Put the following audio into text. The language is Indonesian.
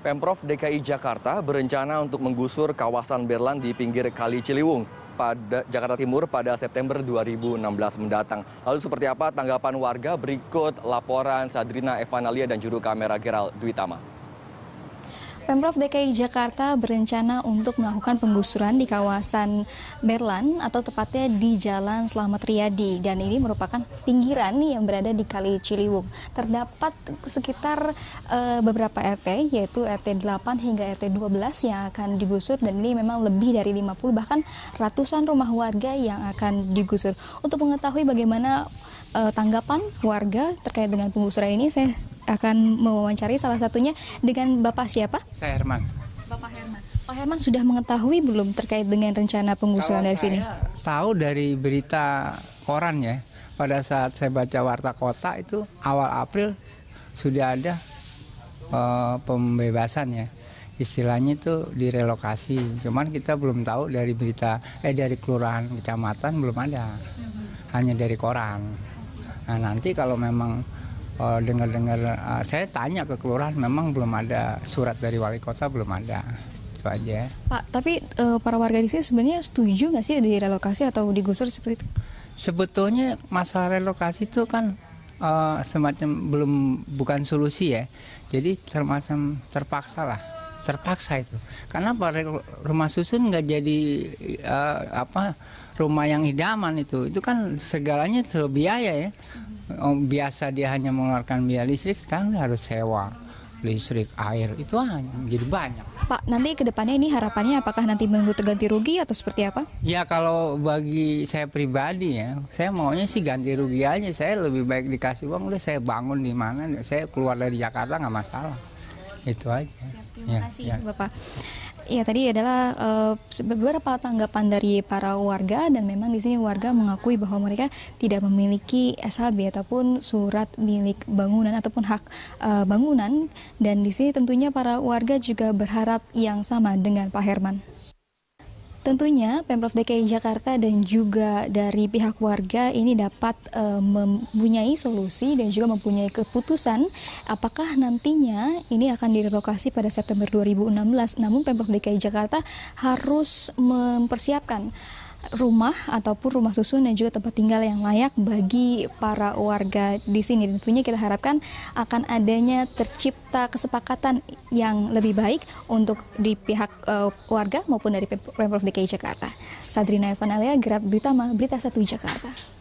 Pemprov DKI Jakarta berencana untuk menggusur kawasan Berlan di pinggir Kali Ciliwung pada Jakarta Timur pada September 2016 mendatang. Lalu seperti apa tanggapan warga? Berikut laporan Sadrina Evanalia dan juru kamera Gerald Duitama. Pemprov DKI Jakarta berencana untuk melakukan penggusuran di kawasan Berlan atau tepatnya di Jalan Selamat Riyadi dan ini merupakan pinggiran yang berada di Kali Ciliwung. Terdapat sekitar uh, beberapa RT yaitu RT 8 hingga RT 12 yang akan digusur dan ini memang lebih dari 50 bahkan ratusan rumah warga yang akan digusur. Untuk mengetahui bagaimana uh, tanggapan warga terkait dengan penggusuran ini saya akan mewawancari salah satunya dengan Bapak siapa? Saya Herman. Bapak Herman. Pak Herman sudah mengetahui belum terkait dengan rencana pengusulan dari sini? Tahu dari berita koran ya. Pada saat saya baca warta kota itu awal April sudah ada uh, pembebasan ya istilahnya itu direlokasi. Cuman kita belum tahu dari berita eh dari kelurahan kecamatan belum ada. Mhm. Hanya dari koran. Nah, nanti kalau memang Eh, dengar-dengar uh, saya tanya ke kelurahan memang belum ada surat dari wali kota belum ada itu aja pak tapi uh, para warga di sini sebenarnya setuju nggak sih di direlokasi atau digusur seperti itu sebetulnya masalah relokasi itu kan uh, semacam belum bukan solusi ya jadi semacam terpaksa lah terpaksa itu karena rumah susun nggak jadi uh, apa rumah yang idaman itu itu kan segalanya terbiaya ya Oh, biasa dia hanya mengeluarkan biaya listrik sekarang dia harus sewa listrik, air itu hanya jadi banyak. Pak, nanti ke depannya ini harapannya apakah nanti menunggu ganti rugi atau seperti apa? Ya kalau bagi saya pribadi ya, saya maunya sih ganti rugi aja. Saya lebih baik dikasih uang udah saya bangun di mana, saya keluar dari Jakarta nggak masalah. Itu aja. Siap, terima ya, kasih ya. Bapak. Iya tadi adalah uh, beberapa tanggapan dari para warga dan memang di sini warga mengakui bahwa mereka tidak memiliki SHB ataupun surat milik bangunan ataupun hak uh, bangunan dan di sini tentunya para warga juga berharap yang sama dengan Pak Herman. Tentunya Pemprov DKI Jakarta dan juga dari pihak warga ini dapat e, mempunyai solusi dan juga mempunyai keputusan apakah nantinya ini akan direlokasi pada September 2016. Namun Pemprov DKI Jakarta harus mempersiapkan rumah ataupun rumah susun dan juga tempat tinggal yang layak bagi para warga di sini. tentunya kita harapkan akan adanya tercipta kesepakatan yang lebih baik untuk di pihak uh, warga maupun dari Pemprov DKI Jakarta. Sadrina Evan Alia, Gerak Britama, Berita Satu Jakarta.